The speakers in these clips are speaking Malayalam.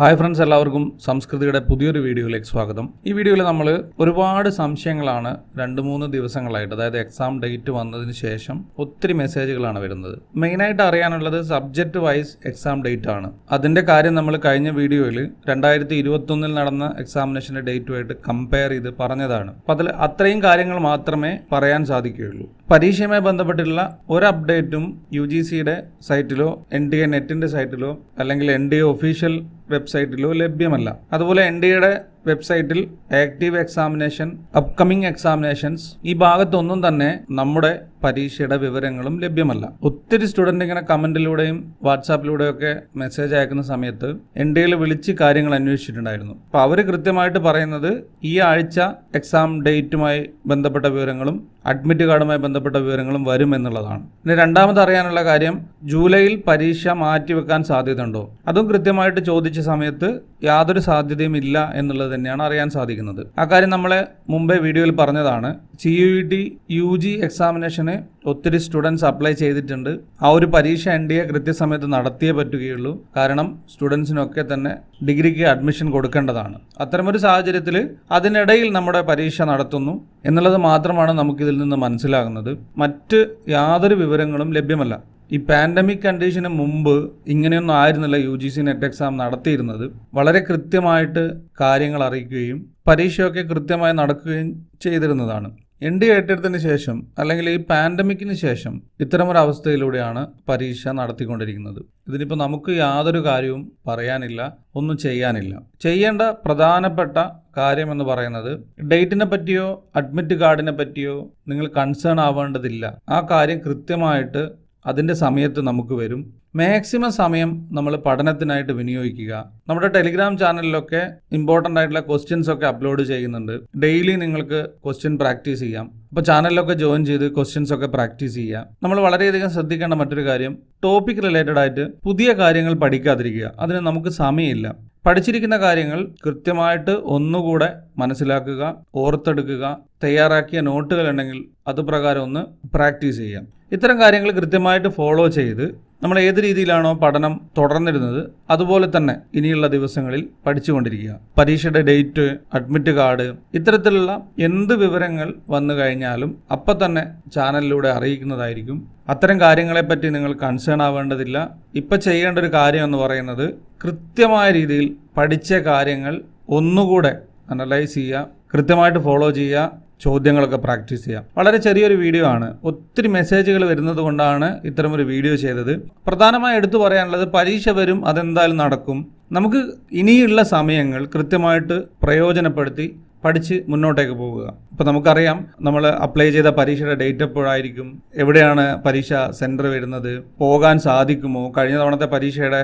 ഹായ് ഫ്രണ്ട്സ് എല്ലാവർക്കും സംസ്കൃതിയുടെ പുതിയൊരു വീഡിയോയിലേക്ക് സ്വാഗതം ഈ വീഡിയോയിൽ നമ്മൾ ഒരുപാട് സംശയങ്ങളാണ് രണ്ട് മൂന്ന് ദിവസങ്ങളായിട്ട് അതായത് എക്സാം ഡേറ്റ് വന്നതിന് ശേഷം ഒത്തിരി മെസ്സേജുകളാണ് വരുന്നത് മെയിനായിട്ട് അറിയാനുള്ളത് സബ്ജക്റ്റ് വൈസ് എക്സാം ഡേറ്റ് ആണ് അതിൻ്റെ കാര്യം നമ്മൾ കഴിഞ്ഞ വീഡിയോയിൽ രണ്ടായിരത്തി ഇരുപത്തൊന്നിൽ നടന്ന എക്സാമിനേഷൻ്റെ ഡേറ്റുമായിട്ട് കമ്പയർ ചെയ്ത് പറഞ്ഞതാണ് അപ്പോൾ അതിൽ അത്രയും കാര്യങ്ങൾ മാത്രമേ പറയാൻ സാധിക്കുകയുള്ളൂ പരീക്ഷയുമായി ബന്ധപ്പെട്ടുള്ള ഒരു അപ്ഡേറ്റും യു ജി സിയുടെ സൈറ്റിലോ എൻ ഡി എ നെറ്റിൻ്റെ സൈറ്റിലോ അല്ലെങ്കിൽ എൻ ഡി എ ഒഫീഷ്യൽ വെബ്സൈറ്റിലോ ലഭ്യമല്ല അതുപോലെ എൻ ഡി എയുടെ വെബ്സൈറ്റിൽ ആക്റ്റീവ് എക്സാമിനേഷൻ അപ്കമിംഗ് എക്സാമിനേഷൻസ് ഈ ഭാഗത്തൊന്നും തന്നെ നമ്മുടെ പരീക്ഷയുടെ വിവരങ്ങളും ലഭ്യമല്ല ഒത്തിരി സ്റ്റുഡൻ്റ് ഇങ്ങനെ കമൻറ്റിലൂടെയും വാട്സാപ്പിലൂടെയൊക്കെ മെസ്സേജ് അയക്കുന്ന സമയത്ത് എൻ ഡി എയിൽ വിളിച്ച് കാര്യങ്ങൾ അന്വേഷിച്ചിട്ടുണ്ടായിരുന്നു അപ്പോൾ അവർ കൃത്യമായിട്ട് പറയുന്നത് ഈ ആഴ്ച എക്സാം ഡേറ്റുമായി ബന്ധപ്പെട്ട വിവരങ്ങളും അഡ്മിറ്റ് കാർഡുമായി ബന്ധപ്പെട്ട വിവരങ്ങളും വരും എന്നുള്ളതാണ് ഇനി രണ്ടാമത് അറിയാനുള്ള കാര്യം ജൂലൈയിൽ പരീക്ഷ മാറ്റിവെക്കാൻ സാധ്യതയുണ്ടോ അതും കൃത്യമായിട്ട് ചോദിച്ച സമയത്ത് യാതൊരു സാധ്യതയും ഇല്ല എന്നുള്ളത് തന്നെയാണ് അറിയാൻ സാധിക്കുന്നത് അക്കാര്യം നമ്മളെ മുമ്പേ വീഡിയോയിൽ പറഞ്ഞതാണ് C U E T U G എക്സാമിനേഷന് ഒത്തിരി സ്റ്റുഡൻസ് അപ്ലൈ ചെയ്തിട്ടുണ്ട് ആ ഒരു പരീക്ഷ എൻ ഡി എ കൃത്യസമയത്ത് നടത്തിയേ പറ്റുകയുള്ളൂ കാരണം സ്റ്റുഡൻസിനൊക്കെ തന്നെ ഡിഗ്രിക്ക് അഡ്മിഷൻ കൊടുക്കേണ്ടതാണ് അത്തരമൊരു സാഹചര്യത്തിൽ അതിനിടയിൽ നമ്മുടെ പരീക്ഷ നടത്തുന്നു എന്നുള്ളത് മാത്രമാണ് നമുക്കിതിൽ നിന്ന് മനസ്സിലാകുന്നത് മറ്റ് യാതൊരു വിവരങ്ങളും ലഭ്യമല്ല ഈ പാൻഡമിക് കണ്ടീഷന് മുമ്പ് ഇങ്ങനെയൊന്നും ആയിരുന്നില്ല U G C NET exam നടത്തിയിരുന്നത് വളരെ കൃത്യമായിട്ട് കാര്യങ്ങൾ അറിയിക്കുകയും പരീക്ഷയൊക്കെ കൃത്യമായി നടക്കുകയും ചെയ്തിരുന്നതാണ് എൻ ഡി ഏറ്റെടുത്തതിന് ശേഷം അല്ലെങ്കിൽ ഈ പാൻഡമിക്കിന് ശേഷം ഇത്തരമൊരു അവസ്ഥയിലൂടെയാണ് പരീക്ഷ നടത്തിക്കൊണ്ടിരിക്കുന്നത് ഇതിനിപ്പോൾ നമുക്ക് യാതൊരു കാര്യവും പറയാനില്ല ഒന്നും ചെയ്യാനില്ല ചെയ്യേണ്ട പ്രധാനപ്പെട്ട കാര്യം എന്ന് പറയുന്നത് ഡേറ്റിനെ പറ്റിയോ അഡ്മിറ്റ് കാർഡിനെ പറ്റിയോ നിങ്ങൾ കൺസേൺ ആവേണ്ടതില്ല ആ കാര്യം കൃത്യമായിട്ട് അതിൻ്റെ സമയത്ത് നമുക്ക് വരും മാക്സിമം സമയം നമ്മൾ പഠനത്തിനായിട്ട് വിനിയോഗിക്കുക നമ്മുടെ ടെലിഗ്രാം ചാനലിലൊക്കെ ഇമ്പോർട്ടൻ്റ് ആയിട്ടുള്ള ക്വസ്റ്റ്യൻസ് ഒക്കെ അപ്ലോഡ് ചെയ്യുന്നുണ്ട് ഡെയിലി നിങ്ങൾക്ക് ക്വസ്റ്റ്യൻ പ്രാക്ടീസ് ചെയ്യാം അപ്പോൾ ചാനലിലൊക്കെ ജോയിൻ ചെയ്ത് ക്വസ്റ്റ്യൻസ് ഒക്കെ പ്രാക്ടീസ് ചെയ്യുക നമ്മൾ വളരെയധികം ശ്രദ്ധിക്കേണ്ട മറ്റൊരു കാര്യം ടോപ്പിക് റിലേറ്റഡ് ആയിട്ട് പുതിയ കാര്യങ്ങൾ പഠിക്കാതിരിക്കുക അതിന് നമുക്ക് സമയമില്ല പഠിച്ചിരിക്കുന്ന കാര്യങ്ങൾ കൃത്യമായിട്ട് ഒന്നുകൂടെ മനസ്സിലാക്കുക ഓർത്തെടുക്കുക തയ്യാറാക്കിയ നോട്ടുകൾ ഉണ്ടെങ്കിൽ അതുപ്രകാരം ഒന്ന് പ്രാക്ടീസ് ചെയ്യാം ഇത്തരം കാര്യങ്ങൾ കൃത്യമായിട്ട് ഫോളോ ചെയ്ത് നമ്മൾ ഏത് രീതിയിലാണോ പഠനം തുടർന്നിരുന്നത് അതുപോലെ തന്നെ ഇനിയുള്ള ദിവസങ്ങളിൽ പഠിച്ചുകൊണ്ടിരിക്കുക പരീക്ഷയുടെ ഡേറ്റ് അഡ്മിറ്റ് കാർഡ് ഇത്തരത്തിലുള്ള എന്ത് വിവരങ്ങൾ വന്നു കഴിഞ്ഞാലും അപ്പം തന്നെ ചാനലിലൂടെ അറിയിക്കുന്നതായിരിക്കും അത്തരം കാര്യങ്ങളെപ്പറ്റി നിങ്ങൾ കൺസേൺ ആവേണ്ടതില്ല ഇപ്പം ചെയ്യേണ്ട ഒരു കാര്യം എന്ന് പറയുന്നത് കൃത്യമായ രീതിയിൽ പഠിച്ച കാര്യങ്ങൾ ഒന്നുകൂടെ അനലൈസ് ചെയ്യുക കൃത്യമായിട്ട് ഫോളോ ചെയ്യുക ചോദ്യങ്ങളൊക്കെ പ്രാക്ടീസ് ചെയ്യാം വളരെ ചെറിയൊരു വീഡിയോ ആണ് ഒത്തിരി മെസ്സേജുകൾ വരുന്നത് കൊണ്ടാണ് ഇത്തരമൊരു വീഡിയോ ചെയ്തത് പ്രധാനമായി എടുത്തു പറയാനുള്ളത് പരീക്ഷ വരും അതെന്തായാലും നടക്കും നമുക്ക് ഇനിയുള്ള സമയങ്ങൾ കൃത്യമായിട്ട് പ്രയോജനപ്പെടുത്തി പഠിച്ച് മുന്നോട്ടേക്ക് പോവുക ഇപ്പോൾ നമുക്കറിയാം നമ്മൾ അപ്ലൈ ചെയ്ത പരീക്ഷയുടെ ഡേറ്റ് എപ്പോഴായിരിക്കും എവിടെയാണ് പരീക്ഷ സെൻറ്റർ വരുന്നത് പോകാൻ സാധിക്കുമോ കഴിഞ്ഞ തവണത്തെ പരീക്ഷയുടെ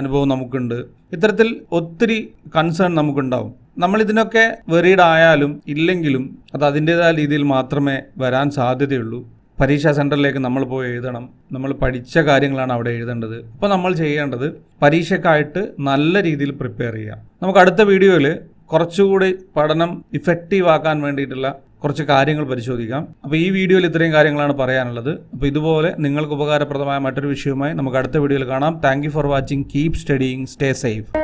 അനുഭവം നമുക്കുണ്ട് ഇത്തരത്തിൽ ഒത്തിരി കൺസേൺ നമുക്കുണ്ടാവും നമ്മൾ ഇതിനൊക്കെ വെറീഡ് ആയാലും ഇല്ലെങ്കിലും അത് അതിൻ്റെതായ രീതിയിൽ മാത്രമേ വരാൻ സാധ്യതയുള്ളൂ പരീക്ഷാ സെൻറ്ററിലേക്ക് നമ്മൾ പോയി എഴുതണം നമ്മൾ പഠിച്ച കാര്യങ്ങളാണ് അവിടെ എഴുതേണ്ടത് അപ്പോൾ നമ്മൾ ചെയ്യേണ്ടത് പരീക്ഷയ്ക്കായിട്ട് നല്ല രീതിയിൽ പ്രിപ്പയർ ചെയ്യാം നമുക്ക് അടുത്ത വീഡിയോയിൽ കുറച്ചുകൂടി പഠനം ഇഫക്റ്റീവ് ആക്കാൻ വേണ്ടിയിട്ടുള്ള കുറച്ച് കാര്യങ്ങൾ പരിശോധിക്കാം അപ്പോൾ ഈ വീഡിയോയിൽ ഇത്രയും കാര്യങ്ങളാണ് പറയാനുള്ളത് അപ്പോൾ ഇതുപോലെ നിങ്ങൾക്ക് ഉപകാരപ്രദമായ മറ്റൊരു വിഷയവുമായി നമുക്ക് അടുത്ത വീഡിയോയിൽ കാണാം thank for watching keep studying stay safe